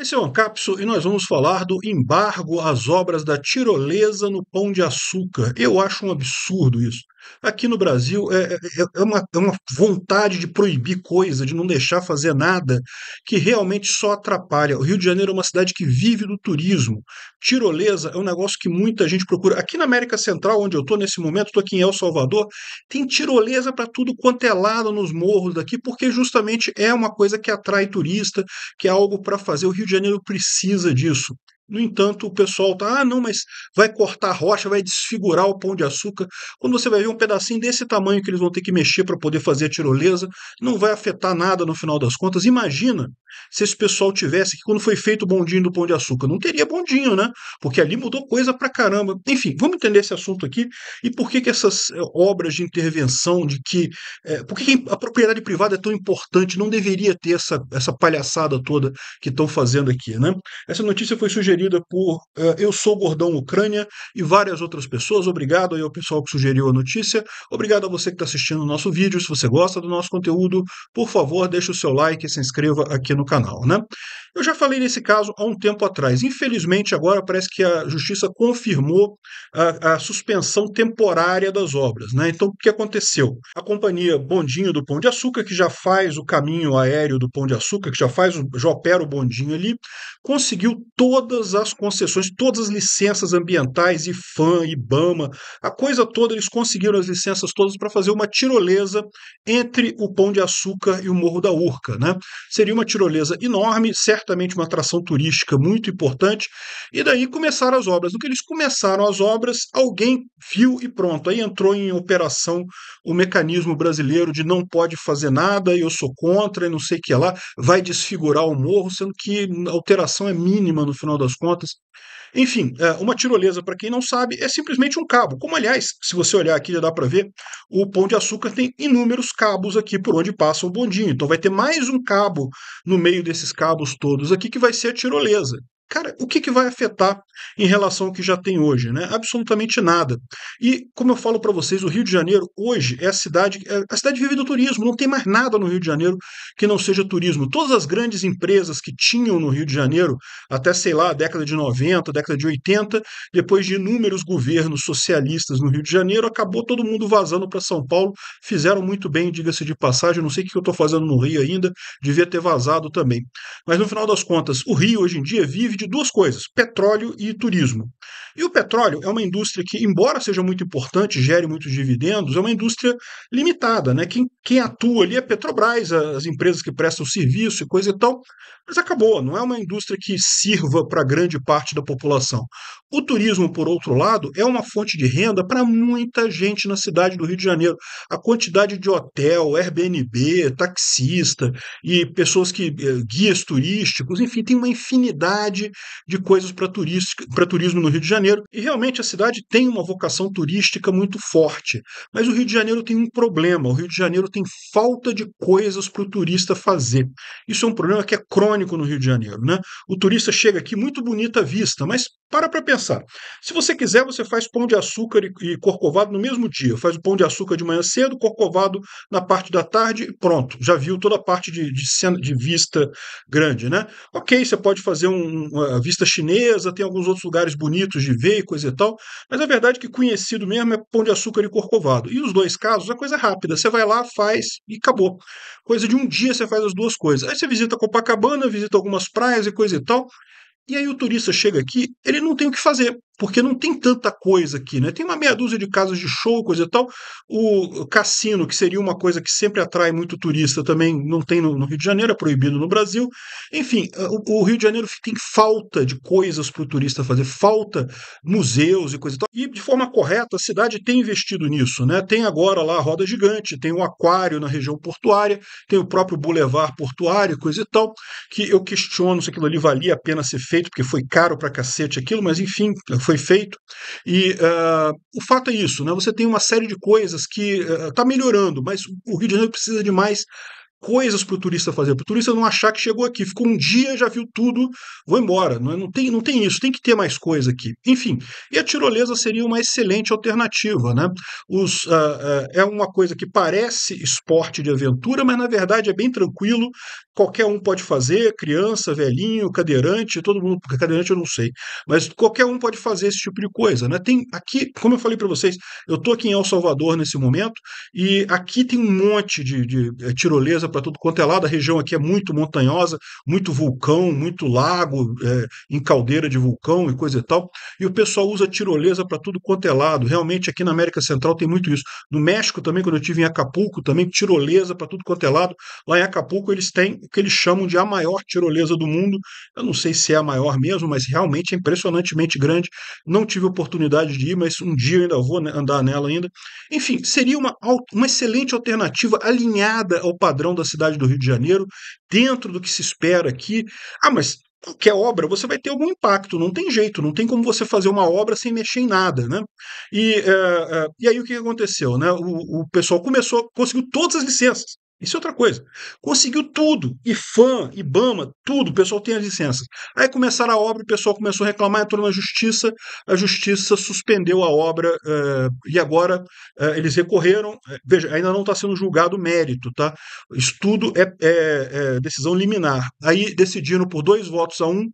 Esse é o Ancapso e nós vamos falar do embargo às obras da tirolesa no Pão de Açúcar. Eu acho um absurdo isso. Aqui no Brasil é, é, é, é, uma, é uma vontade de proibir coisa, de não deixar fazer nada, que realmente só atrapalha. O Rio de Janeiro é uma cidade que vive do turismo. Tirolesa é um negócio que muita gente procura. Aqui na América Central, onde eu estou nesse momento, estou aqui em El Salvador, tem tirolesa para tudo quanto é lado nos morros daqui, porque justamente é uma coisa que atrai turista, que é algo para fazer. O Rio de Janeiro precisa disso. No entanto, o pessoal tá, ah, não, mas vai cortar a rocha, vai desfigurar o pão de açúcar. Quando você vai ver um pedacinho desse tamanho que eles vão ter que mexer para poder fazer a tirolesa, não vai afetar nada no final das contas. Imagina se esse pessoal tivesse que quando foi feito o bondinho do pão de açúcar, não teria bondinho, né? Porque ali mudou coisa pra caramba. Enfim, vamos entender esse assunto aqui e por que, que essas eh, obras de intervenção de que é, por que, que a propriedade privada é tão importante, não deveria ter essa, essa palhaçada toda que estão fazendo aqui, né? Essa notícia foi sugerida sugerida por uh, Eu Sou Gordão Ucrânia e várias outras pessoas. Obrigado aí ao pessoal que sugeriu a notícia. Obrigado a você que está assistindo o nosso vídeo. Se você gosta do nosso conteúdo, por favor, deixe o seu like e se inscreva aqui no canal. Né? Eu já falei nesse caso há um tempo atrás. Infelizmente, agora parece que a Justiça confirmou a, a suspensão temporária das obras. Né? Então, o que aconteceu? A companhia Bondinho do Pão de Açúcar, que já faz o caminho aéreo do Pão de Açúcar, que já faz, já opera o bondinho ali, conseguiu todas todas as concessões, todas as licenças ambientais, IFAM, IBAMA, a coisa toda, eles conseguiram as licenças todas para fazer uma tirolesa entre o Pão de Açúcar e o Morro da Urca. Né? Seria uma tirolesa enorme, certamente uma atração turística muito importante, e daí começaram as obras. No que eles começaram as obras, alguém viu e pronto. Aí entrou em operação o mecanismo brasileiro de não pode fazer nada, eu sou contra, e não sei o que lá, vai desfigurar o morro, sendo que a alteração é mínima no final das contas. Enfim, é, uma tirolesa, para quem não sabe, é simplesmente um cabo. Como, aliás, se você olhar aqui já dá para ver, o Pão de Açúcar tem inúmeros cabos aqui por onde passa o bondinho. Então vai ter mais um cabo no meio desses cabos todos aqui que vai ser a tirolesa. Cara, o que, que vai afetar em relação ao que já tem hoje? Né? Absolutamente nada. E, como eu falo para vocês, o Rio de Janeiro hoje é a cidade, é, a cidade vive do turismo, não tem mais nada no Rio de Janeiro que não seja turismo. Todas as grandes empresas que tinham no Rio de Janeiro, até, sei lá, década de 90, década de 80, depois de inúmeros governos socialistas no Rio de Janeiro, acabou todo mundo vazando para São Paulo, fizeram muito bem, diga-se de passagem, não sei o que eu estou fazendo no Rio ainda, devia ter vazado também. Mas no final das contas, o Rio hoje em dia vive de duas coisas: petróleo e turismo. E o petróleo é uma indústria que, embora seja muito importante, gere muitos dividendos, é uma indústria limitada. Né? Quem, quem atua ali é Petrobras, as empresas que prestam serviço e coisa e tal, mas acabou, não é uma indústria que sirva para grande parte da população. O turismo, por outro lado, é uma fonte de renda para muita gente na cidade do Rio de Janeiro. A quantidade de hotel, Airbnb, taxista e pessoas que eh, guias turísticos, enfim, tem uma infinidade de coisas para turismo no Rio Rio de Janeiro, e realmente a cidade tem uma vocação turística muito forte. Mas o Rio de Janeiro tem um problema: o Rio de Janeiro tem falta de coisas para o turista fazer. Isso é um problema que é crônico no Rio de Janeiro. Né? O turista chega aqui, muito bonita vista, mas para para pensar. Se você quiser, você faz pão de açúcar e corcovado no mesmo dia. Faz o pão de açúcar de manhã cedo, corcovado na parte da tarde e pronto. Já viu toda a parte de, de, cena, de vista grande, né? Ok, você pode fazer um, uma vista chinesa, tem alguns outros lugares bonitos de ver e coisa e tal, mas a verdade é que conhecido mesmo é pão de açúcar e corcovado. E os dois casos, a coisa é rápida. Você vai lá, faz e acabou. Coisa de um dia você faz as duas coisas. Aí você visita Copacabana, visita algumas praias e coisa e tal. E aí o turista chega aqui, ele não tem o que fazer porque não tem tanta coisa aqui, né? Tem uma meia dúzia de casas de show, coisa e tal. O cassino, que seria uma coisa que sempre atrai muito turista, também não tem no, Rio de Janeiro, é proibido no Brasil. Enfim, eh, o, Rio de Janeiro tem falta de coisas para o turista fazer, falta museus e coisa e tal. E de forma correta, a cidade tem investido nisso, né? Tem agora lá a Roda Gigante, tem o aquário na região portuária, tem o próprio Boulevard Portuário, coisa e tal, que eu questiono se aquilo ali valia a pena ser feito, porque foi caro para cacete aquilo, mas enfim, foi foi feito. E uh, o fato é isso, né? Você tem uma série de coisas que está ah, uh, melhorando, mas o Rio de Janeiro precisa de mais coisas para o turista fazer, para o turista não achar que chegou aqui, ficou um dia, já viu tudo, vou embora. Não, é? não, tem, não tem isso, tem que ter mais coisa aqui. Enfim, e a tirolesa seria uma excelente alternativa. Né? Os, uh, uh, é uma coisa que parece esporte de aventura, mas na verdade é bem tranquilo, qualquer um pode fazer, criança, velhinho, cadeirante, todo mundo, porque cadeirante eu não sei, mas qualquer um pode fazer esse tipo de coisa, né? Tem aqui, como eu falei para vocês, eu tô aqui em El Salvador nesse momento e aqui tem um monte de, de eh, tirolesa para tudo quanto é lado, a região aqui é muito montanhosa, muito vulcão, muito lago, é, em caldeira de vulcão e coisa e tal, e o pessoal usa tirolesa para tudo quanto é lado. Realmente aqui na América Central tem muito isso. No México também, quando eu tive em Acapulco, também tirolesa para tudo quanto é lado. Lá em Acapulco eles têm que eles chamam de a maior tirolesa do mundo. Eu não sei se é a maior mesmo, mas realmente é impressionantemente grande. Não tive oportunidade de ir, mas um dia eu ainda vou né, andar nela ainda. Enfim, seria uma, uma excelente alternativa alinhada ao padrão da cidade do Rio de Janeiro, dentro do que se espera aqui. Ah, mas qualquer obra, você vai ter algum impacto, não tem jeito, não tem como você fazer uma obra sem mexer em nada, né? E, é, é, e aí o que aconteceu, né? O, o pessoal começou, conseguiu todas as licenças, isso é outra coisa. Conseguiu tudo. E fã, Ibama, tudo. O pessoal tem as licenças. Aí começaram a obra, o pessoal começou a reclamar, entrou na justiça. A justiça suspendeu a obra uh, e agora uh, eles recorreram. Eh, veja, ainda não está sendo julgado o mérito, tá? Isso tudo é, é, é decisão liminar. Aí decidiram por dois votos a um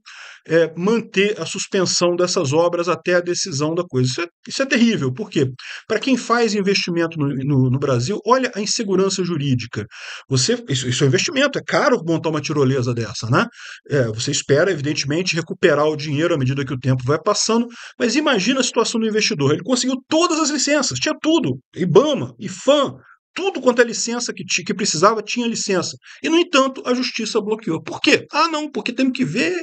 é, manter a suspensão dessas obras até a decisão da coisa. Isso é, isso é terrível, por quê? Para quem faz investimento no, no, no, Brasil, olha a insegurança jurídica. Você, isso, isso, é investimento, é caro montar uma tirolesa dessa, né? É, você espera, evidentemente, recuperar o dinheiro à medida que o tempo vai passando, mas imagina a situação do investidor. Ele conseguiu todas as licenças, tinha tudo: IBAMA, IFAM, tudo quanto é licença que, que precisava tinha licença. E, no entanto, a justiça bloqueou. Por quê? Ah, não, porque temos que ver,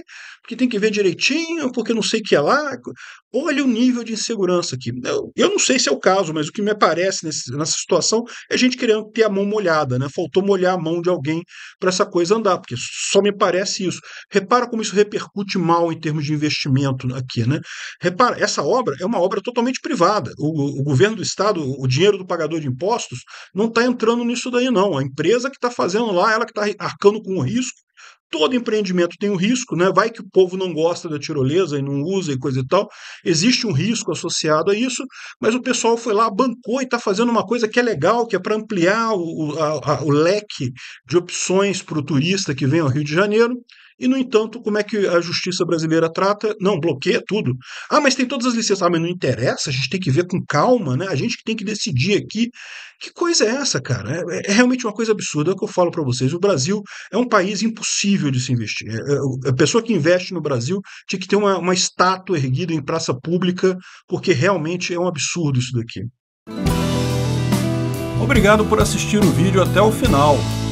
porque tem que ver direitinho, porque não sei o que é lá. Olha o nível de insegurança aqui. Eu, eu não sei se é o caso, mas o que me parece nesse, nessa situação é a gente querendo ter a mão molhada, né? Faltou molhar a mão de alguém para essa coisa andar, porque só me parece isso. Repara como isso repercute mal em termos de investimento aqui, né? Repara, essa obra é uma obra totalmente privada. O, o governo do estado, o dinheiro do pagador de impostos, não não está entrando nisso daí, não. A empresa que está fazendo lá, ela que está arcando com o risco. Todo empreendimento tem um risco, né? Vai que o povo não gosta da tirolesa e não usa e coisa e tal. Existe um risco associado a isso, mas o pessoal foi lá, bancou e está fazendo uma coisa que é legal, que é para ampliar o, a, a, o leque de opções para o turista que vem ao Rio de Janeiro. E, no entanto, como é que a justiça brasileira trata? Não, bloqueia tudo. Ah, mas tem todas as licenças. Ah, mas não interessa, a gente tem que ver com calma, né? A gente que tem que decidir aqui. Que coisa é essa, cara? É, é, é realmente uma coisa absurda. É o que eu falo para vocês. O Brasil é um país impossível de se investir. É, é a pessoa que investe no Brasil tinha que ter uma, uma estátua erguida em praça pública, porque realmente é um absurdo isso daqui. Obrigado por assistir o vídeo até o final.